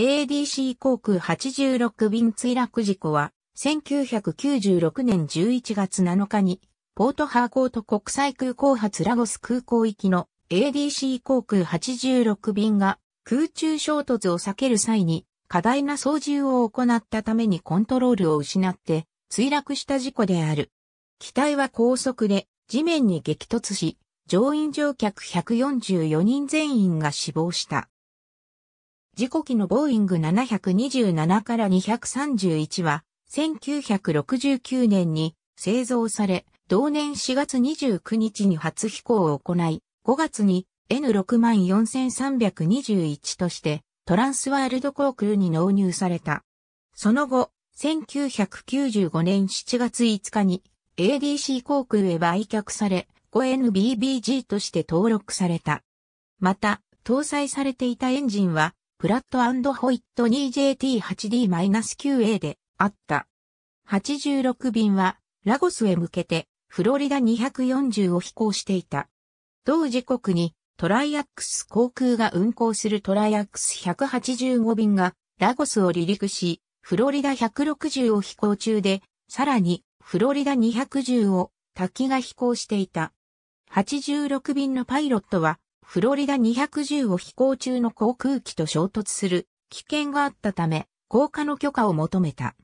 ADC 航空86便墜落事故は、1996年11月7日に、ポートハーコート国際空港発ラゴス空港行きの ADC 航空86便が空中衝突を避ける際に過大な操縦を行ったためにコントロールを失って墜落した事故である。機体は高速で地面に激突し、乗員乗客144人全員が死亡した。事故機のボーイング727から231は、1969年に製造され、同年4月29日に初飛行を行い、5月に N64321 として、トランスワールド航空に納入された。その後、1995年7月5日に ADC 航空へ売却され、5NBBG として登録された。また、搭載されていたエンジンはプラットホイット 2JT8D-9A であった。86便はラゴスへ向けてフロリダ240を飛行していた。同時刻にトライアックス航空が運航するトライアックス185便がラゴスを離陸し、フロリダ160を飛行中で、さらにフロリダ210を滝が飛行していた。86便のパイロットはフロリダ210を飛行中の航空機と衝突する危険があったため、降下の許可を求めた。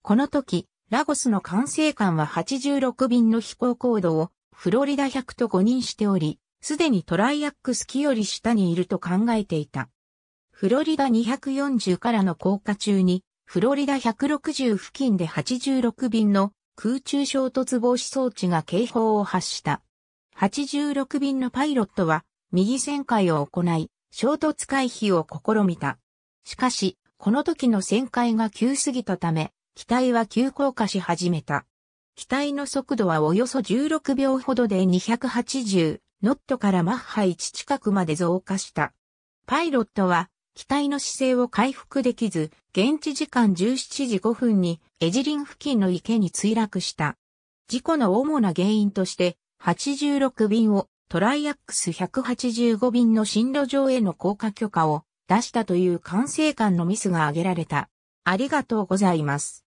この時、ラゴスの管制官は86便の飛行高度をフロリダ100と誤認しており、すでにトライアックス機より下にいると考えていた。フロリダ240からの降下中に、フロリダ160付近で86便の空中衝突防止装置が警報を発した。86便のパイロットは右旋回を行い、衝突回避を試みた。しかし、この時の旋回が急すぎたため、機体は急降下し始めた。機体の速度はおよそ16秒ほどで280ノットからマッハ1近くまで増加した。パイロットは機体の姿勢を回復できず、現地時間17時5分にエジリン付近の池に墜落した。事故の主な原因として、86便をトライアックス185便の進路上への降下許可を出したという管制官のミスが挙げられた。ありがとうございます。